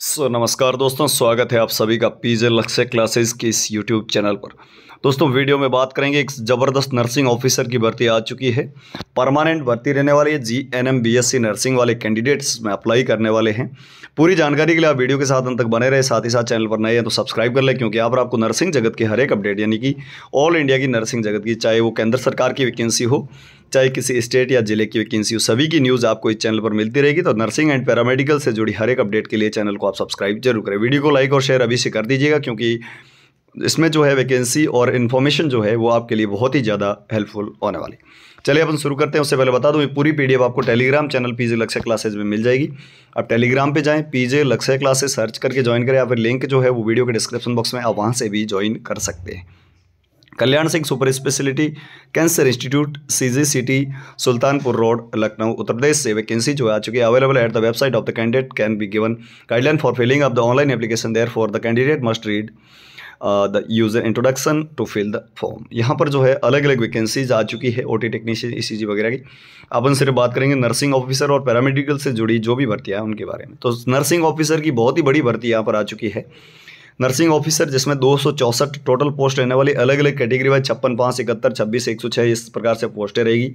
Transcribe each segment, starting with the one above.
सो so, नमस्कार दोस्तों स्वागत है आप सभी का पीजे लक्ष्य क्लासेस के इस यूट्यूब चैनल पर दोस्तों वीडियो में बात करेंगे एक ज़बरदस्त नर्सिंग ऑफिसर की भर्ती आ चुकी है परमानेंट भर्ती रहने वाली है G N M B S C nursing वाले कैंडिडेट्स में अप्लाई करने वाले हैं पूरी जानकारी के लिए आप वीडियो के साथ अंत तक बने रहे साथ ही साथ चैनल पर नए हैं तो सब्सक्राइब कर लें क्योंकि यहाँ पर आपको नर्सिंग जगत के हर एक अपडेट यानी कि ऑल इंडिया की नर्सिंग जगत की चाहे वो केंद्र सरकार की वैकेंसी हो चाहे किसी स्टेट या जिले की वैकेंसी हो सभी की न्यूज़ आपको इस चैनल पर मिलती रहेगी तो नर्सिंग एंड पैरामेडिकल से जुड़ी हर एक अपडेट के लिए चैनल को आप सब्सक्राइब जरूर करें वीडियो को लाइक और शेयर अभी से कर दीजिएगा क्योंकि इसमें जो है वैकेंसी और इन्फॉर्मेशन जो है वो आपके लिए बहुत ही ज़्यादा हेल्पफुल होने वाली चलिए अपन शुरू करते हैं उससे पहले बता दूँ ये पूरी पीडीएफ आपको टेलीग्राम चैनल पीजे लक्ष्य क्लासेज में मिल जाएगी आप टेलीग्राम पे जाएं पीजे लक्ष्य क्लासेज सर्च करके ज्वाइन करें या फिर लिंक जो है वो वीडियो के डिस्क्रिप्शन बॉक्स में आप वहाँ से भी ज्वाइन कर सकते हैं Kalyan Singh super speciality cancer institute CG city Sultanpur road Lucknow Uttar Pradesh से वैकेंसी जो आ चुकी है available at the website of the candidate can be given guideline for filling of the online application there for the candidate must read the user introduction to fill the form यहाँ पर जो है अलग अलग वैकेंसीज आ चुकी है O T technician ई सी जी वगैरह की अपन सिर्फ बात करेंगे नर्सिंग ऑफिसर और पैरामेडिकल से जुड़ी जो भी भर्तियाँ हैं उनके बारे में तो नर्सिंग ऑफिसर की बहुत ही बड़ी भर्ती यहाँ पर आ चुकी है नर्सिंग ऑफिसर जिसमें दो टोटल पोस्ट रहने वाली अलग अलग कैटेगरी वाइज छप्पन पाँच इकहत्तर छब्बीस एक सौ छः इस प्रकार से पोस्टें रहेगी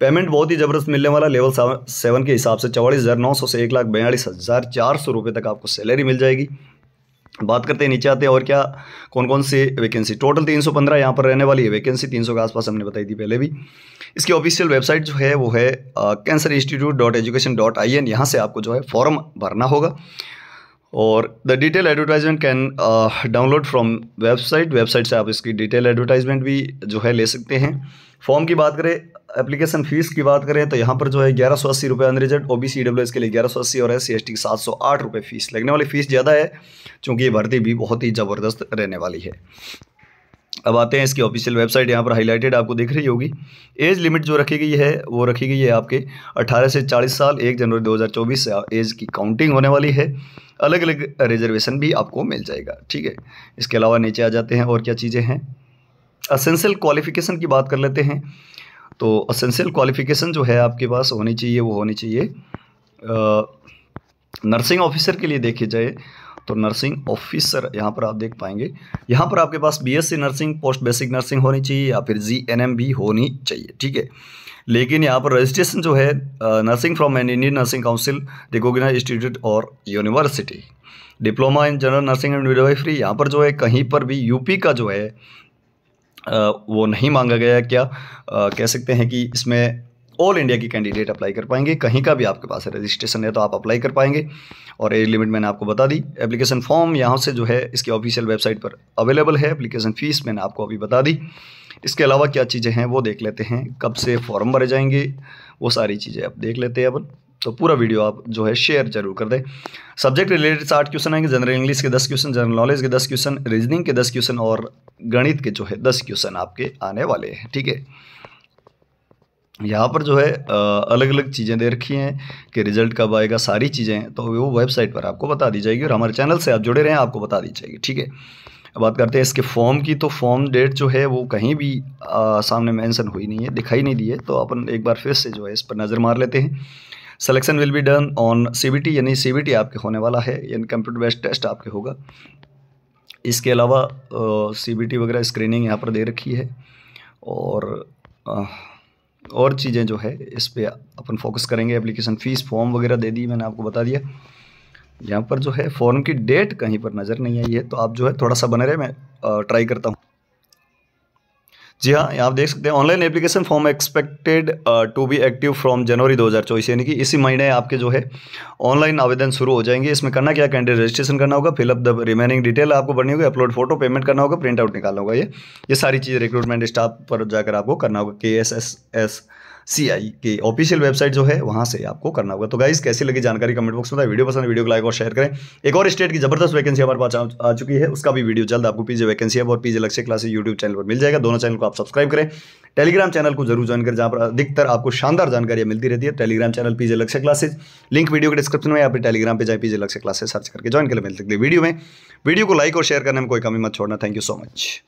पेमेंट बहुत ही ज़बरदस्त मिलने वाला लेवल सेवन के हिसाब से चौवालीस हज़ार नौ सौ से एक लाख बयालीस हज़ार चार सौ रुपये तक आपको सैलरी मिल जाएगी बात करते हैं नीचे आते हैं और क्या कौन कौन सी वैकेंसी टोटल तीन सौ पंद्रह यहाँ पर रहने वाली है वैकेंसी तीन सौ के आसपास हमने बताई थी पहले भी इसकी ऑफिशियल वेबसाइट जो है वो है cancer institute dot education dot I N यहाँ से आपको जो है फॉर्म भरना होगा और the detail advertisement can download from website website से आप इसकी डिटेल एडवर्टाइजमेंट भी जो है ले सकते हैं फॉर्म की बात करें एप्लीकेशन फीस की बात करें तो यहाँ पर जो है ग्यारह सौ अस्सी रुपये unreserved O B C W S के लिए ग्यारह सौ अस्सी और एस सी एस टी सात सौ आठ रुपये फीस लगने वाली फ़ीस ज़्यादा है क्योंकि ये भर्ती भी बहुत ही ज़बरदस्त रहने वाली है अब आते हैं इसकी ऑफिशियल वेबसाइट यहाँ पर हाईलाइटेड आपको दिख रही होगी एज लिमिट जो रखी गई है वो रखी गई है आपके 18 से 40 साल 1 जनवरी 2024 से एज की काउंटिंग होने वाली है अलग अलग रिजर्वेशन भी आपको मिल जाएगा ठीक है इसके अलावा नीचे आ जाते हैं और क्या चीज़ें हैं असेंशियल क्वालिफिकेशन की बात कर लेते हैं तो असेंशियल क्वालिफिकेशन जो है आपके पास होनी चाहिए वो होनी चाहिए नर्सिंग ऑफिसर के लिए देखी जाए तो नर्सिंग ऑफिसर यहाँ पर आप देख पाएंगे यहाँ पर आपके पास BSc nursing post basic nursing होनी चाहिए या फिर जीएनएम भी होनी चाहिए ठीक है लेकिन यहाँ पर रजिस्ट्रेशन जो है nursing from an Indian nursing council recognize institute और university diploma in general nursing and midwifery यहाँ पर जो है कहीं पर भी यूपी का जो है वो नहीं मांगा गया क्या कह सकते हैं कि इसमें ऑल इंडिया की कैंडिडेट अप्लाई कर पाएंगे कहीं का भी आपके पास रजिस्ट्रेशन है तो आप अप्लाई कर पाएंगे और एज लिमिट मैंने आपको बता दी एप्लीकेशन फॉर्म यहाँ से जो है इसकी ऑफिशियल वेबसाइट पर अवेलेबल है एप्लीकेशन फ़ीस मैंने आपको अभी बता दी इसके अलावा क्या चीज़ें हैं वो देख लेते हैं कब से फॉर्म भरे जाएंगे वो सारी चीज़ें आप देख लेते हैं अपन तो पूरा वीडियो आप जो है शेयर जरूर कर दें सब्जेक्ट रिलेटेड आठ क्वेश्चन आएंगे जनरल इंग्लिश के दस क्वेश्चन जनरल नॉलेज के दस क्वेश्चन रीजनिंग के दस क्वेश्चन और गणित के जो है दस क्वेश्चन आपके आने वाले हैं ठीक है यहाँ पर जो है अलग अलग चीज़ें दे रखी हैं कि रिजल्ट कब आएगा सारी चीज़ें तो वो वेबसाइट पर आपको बता दी जाएगी और हमारे चैनल से आप जुड़े रहें आपको बता दी जाएगी ठीक है अब बात करते हैं इसके फॉर्म की तो फॉर्म डेट जो है वो कहीं भी आ, सामने मेंशन हुई नहीं है दिखाई नहीं दी है तो अपन एक बार फिर से जो है इस पर नज़र मार लेते हैं selection will be done on C यानी सी आपके होने वाला है यानी कंप्यूटर बेस्ड टेस्ट आपके होगा इसके अलावा सी वगैरह स्क्रीनिंग यहाँ पर दे रखी है और आ, और चीज़ें जो है इस पर अपन फोकस करेंगे एप्लीकेशन फ़ीस फॉर्म वगैरह दे दी मैंने आपको बता दिया यहाँ पर जो है फॉर्म की डेट कहीं पर नज़र नहीं आई है तो आप जो है थोड़ा सा बने रहे मैं ट्राई करता हूँ जी हाँ आप देख सकते हैं online application form expected to be active from January 2024 यानी कि इसी महीने आपके जो है ऑनलाइन आवेदन शुरू हो जाएंगे इसमें करना क्या कैंडिडेट रजिस्ट्रेशन करना होगा फिलअप द रिमेनिंग डिटेल आपको भरनी होगी अपलोड फोटो पेमेंट करना होगा प्रिंट आउट निकालना होगा ये ये सारी चीज़ रिक्रूटमेंट स्टाफ पर जाकर आपको करना होगा K S S S C I की ऑफिशियल वेबसाइट जो है वहां से आपको करना होगा तो गाइस कैसी लगी जानकारी कमेंट बॉक्स में वीडियो पसंद वीडियो को लाइक और शेयर करें एक और स्टेट की जबरदस्त वैकेंसी हमारे पास आ चुकी है उसका भी वीडियो जल्द आपको पीजे वैकेंसी है और पीजे लक्ष्य क्लासेस यूट्यूब चैनल पर मिल जाएगा दोनों चैनल को आप सब्सक्राइब करें टेलीग्राम चैनल को जरूर ज्वाइन करें जहां पर अधिकतर आपको शानदार जानकारी मिलती रहती है Telegram channel PJ Lakshya classes link video के डिस्क्रिप्शन में या फिर टेलीग्राम पर जाए पीजे लक्ष्य क्लासेस सर्च करके ज्वाइन कर मिल सकती है वीडियो में वीडियो को लाइक और शेयर करने में कोई कमी मत छोड़ना थैंक यू सो मच